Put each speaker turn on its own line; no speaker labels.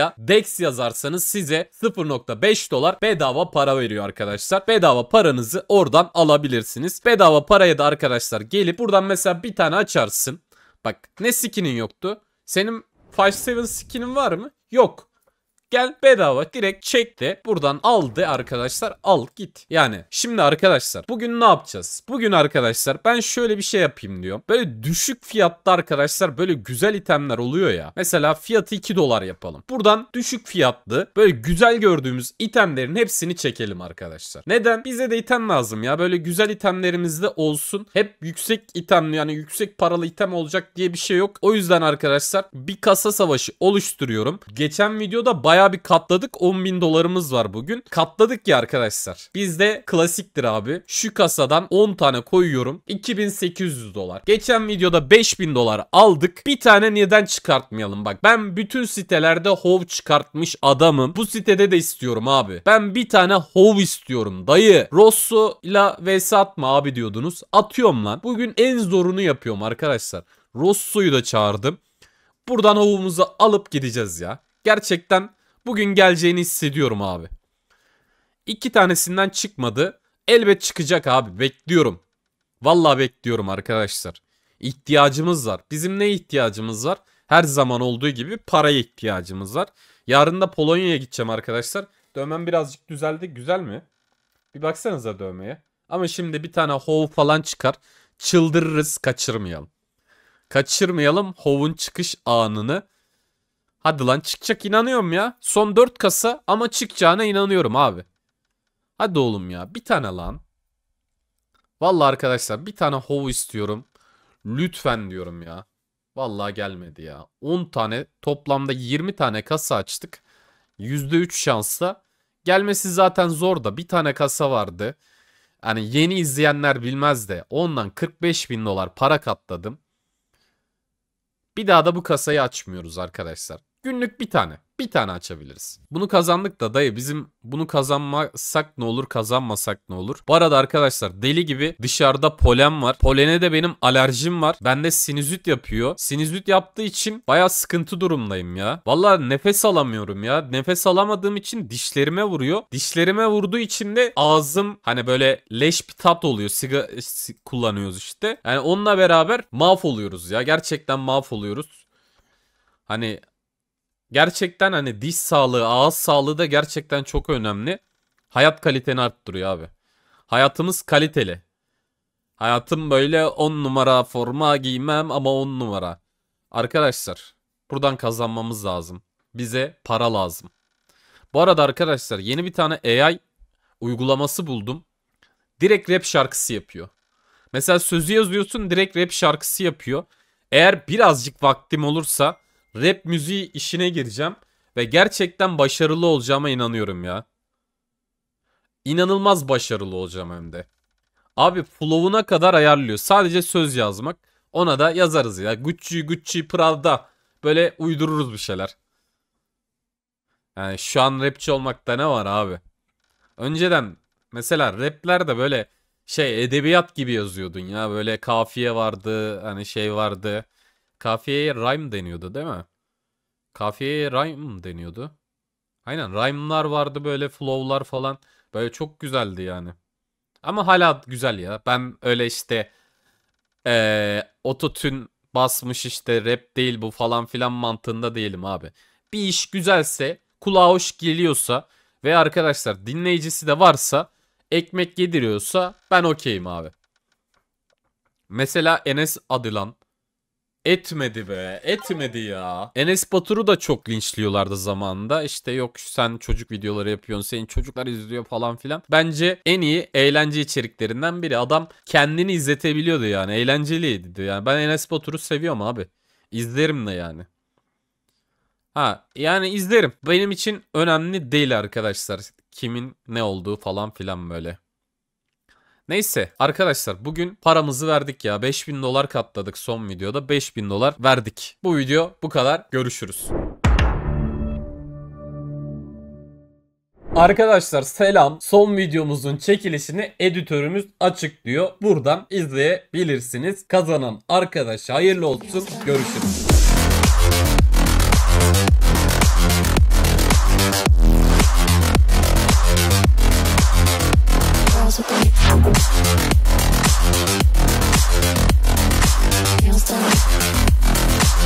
Buraya DEX yazarsanız size 0.5 dolar bedava para veriyor arkadaşlar. Bedava paranızı oradan alabilirsiniz. Bedava paraya da arkadaşlar gelip buradan mesela bir tane açarsın. Bak ne skinin yoktu? Senin 5-7 skinin var mı? Yok gel bedava direkt çekti. Buradan aldı arkadaşlar al git. Yani şimdi arkadaşlar bugün ne yapacağız? Bugün arkadaşlar ben şöyle bir şey yapayım diyor. Böyle düşük fiyatta arkadaşlar böyle güzel itemler oluyor ya. Mesela fiyatı 2 dolar yapalım. Buradan düşük fiyatlı böyle güzel gördüğümüz itemlerin hepsini çekelim arkadaşlar. Neden? Bize de item lazım ya. Böyle güzel itemlerimiz de olsun. Hep yüksek item yani yüksek paralı item olacak diye bir şey yok. O yüzden arkadaşlar bir kasa savaşı oluşturuyorum. Geçen videoda bayağı baya bir katladık. 10 bin dolarımız var bugün. Katladık ya arkadaşlar. Bizde klasiktir abi. Şu kasadan 10 tane koyuyorum. 2800 dolar. Geçen videoda 5000 dolar aldık. Bir tane neden çıkartmayalım bak. Ben bütün sitelerde hov çıkartmış adamım. Bu sitede de istiyorum abi. Ben bir tane hov istiyorum dayı. Rosso ile vs atma abi diyordunuz. Atıyorum lan. Bugün en zorunu yapıyorum arkadaşlar. Rosso'yu da çağırdım. Buradan hovumuzu alıp gideceğiz ya. Gerçekten Bugün geleceğini hissediyorum abi. İki tanesinden çıkmadı. Elbet çıkacak abi bekliyorum. Vallahi bekliyorum arkadaşlar. İhtiyacımız var. Bizim ne ihtiyacımız var? Her zaman olduğu gibi paraya ihtiyacımız var. Yarın da Polonya'ya gideceğim arkadaşlar. Dövmem birazcık düzeldi. Güzel mi? Bir baksanıza dövmeye. Ama şimdi bir tane hov falan çıkar. Çıldırırız kaçırmayalım. Kaçırmayalım hovun çıkış anını. Hadi lan çıkacak inanıyorum ya. Son 4 kasa ama çıkacağına inanıyorum abi. Hadi oğlum ya bir tane lan. Vallahi arkadaşlar bir tane hov istiyorum. Lütfen diyorum ya. Vallahi gelmedi ya. 10 tane toplamda 20 tane kasa açtık. %3 şansla. Gelmesi zaten zor da bir tane kasa vardı. Hani yeni izleyenler bilmez de ondan 45 bin dolar para katladım. Bir daha da bu kasayı açmıyoruz arkadaşlar. Günlük bir tane. Bir tane açabiliriz. Bunu kazandık da dayı bizim bunu kazanmasak ne olur kazanmasak ne olur. Bu arada arkadaşlar deli gibi dışarıda polen var. Polene de benim alerjim var. Bende sinüzit yapıyor. Sinüzit yaptığı için baya sıkıntı durumdayım ya. Valla nefes alamıyorum ya. Nefes alamadığım için dişlerime vuruyor. Dişlerime vurduğu için de ağzım hani böyle leş bir tat oluyor. Siga kullanıyoruz işte. Yani onunla beraber mahvoluyoruz ya. Gerçekten mahvoluyoruz. Hani gerçekten hani diş sağlığı, ağız sağlığı da gerçekten çok önemli. Hayat kaliteni arttırıyor abi. Hayatımız kaliteli. Hayatım böyle 10 numara forma giymem ama 10 numara. Arkadaşlar buradan kazanmamız lazım. Bize para lazım. Bu arada arkadaşlar yeni bir tane AI uygulaması buldum. Direkt rap şarkısı yapıyor. Mesela sözü yazıyorsun direkt rap şarkısı yapıyor. Eğer birazcık vaktim olursa rap müziği işine gireceğim ve gerçekten başarılı olacağıma inanıyorum ya. İnanılmaz başarılı olacağım hem de. Abi flow'una kadar ayarlıyor. Sadece söz yazmak. Ona da yazarız ya. Gucci, Gucci, Prada. Böyle uydururuz bir şeyler. Yani şu an rapçi olmakta ne var abi? Önceden mesela rapler de böyle şey edebiyat gibi yazıyordun ya. Böyle kafiye vardı, hani şey vardı. Kafiyeye rhyme deniyordu değil mi? Kafiyeye rhyme deniyordu. Aynen rhyme'lar vardı böyle flow'lar falan. Böyle çok güzeldi yani. Ama hala güzel ya. Ben öyle işte ee, ototün basmış işte rap değil bu falan filan mantığında değilim abi. Bir iş güzelse, kulağa hoş geliyorsa ve arkadaşlar dinleyicisi de varsa ekmek yediriyorsa ben okeyim abi. Mesela Enes Adılan Etmedi be. Etmedi ya. Enes Batur'u da çok linçliyorlardı zamanında. İşte yok sen çocuk videoları yapıyorsun. Senin çocuklar izliyor falan filan. Bence en iyi eğlence içeriklerinden biri. Adam kendini izletebiliyordu yani. Eğlenceliydi. Yani ben Enes Batur'u seviyorum abi. İzlerim de yani. Ha yani izlerim. Benim için önemli değil arkadaşlar. Kimin ne olduğu falan filan böyle. Neyse arkadaşlar bugün paramızı verdik ya. 5000 dolar katladık son videoda. 5000 dolar verdik. Bu video bu kadar. Görüşürüz. Arkadaşlar selam. Son videomuzun çekilişini editörümüz açıklıyor. Buradan izleyebilirsiniz. Kazanan arkadaş hayırlı olsun. Görüşürüz.